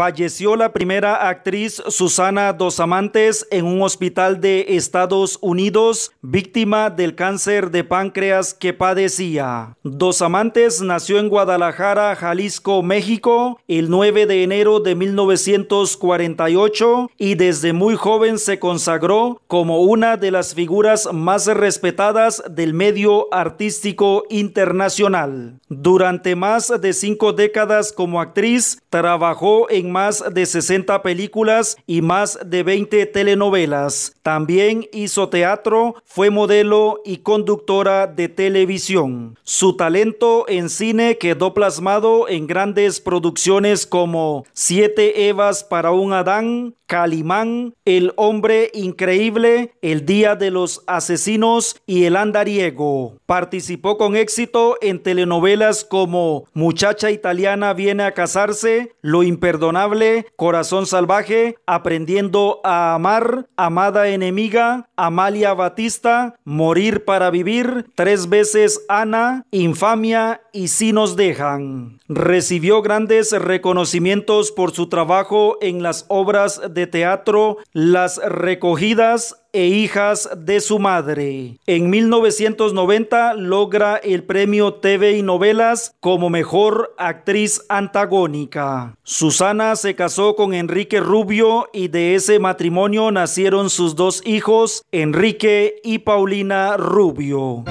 Falleció la primera actriz Susana Dos Amantes en un hospital de Estados Unidos, víctima del cáncer de páncreas que padecía. Dos Amantes nació en Guadalajara, Jalisco, México, el 9 de enero de 1948 y desde muy joven se consagró como una de las figuras más respetadas del medio artístico internacional. Durante más de cinco décadas como actriz, trabajó en más de 60 películas y más de 20 telenovelas. También hizo teatro, fue modelo y conductora de televisión. Su talento en cine quedó plasmado en grandes producciones como Siete Evas para un Adán, Calimán, El Hombre Increíble, El Día de los Asesinos y El Andariego. Participó con éxito en telenovelas como Muchacha Italiana viene a casarse, Lo Imperdonable, Corazón Salvaje, Aprendiendo a Amar, Amada Enemiga, Amalia Batista, Morir para Vivir, Tres veces Ana, Infamia y Si nos dejan. Recibió grandes reconocimientos por su trabajo en las obras de teatro Las Recogidas e Hijas de su Madre. En 1990 logra el premio TV y Novelas como mejor actriz antagónica. Susana se casó con Enrique Rubio y de ese matrimonio nacieron sus dos hijos, Enrique y Paulina Rubio.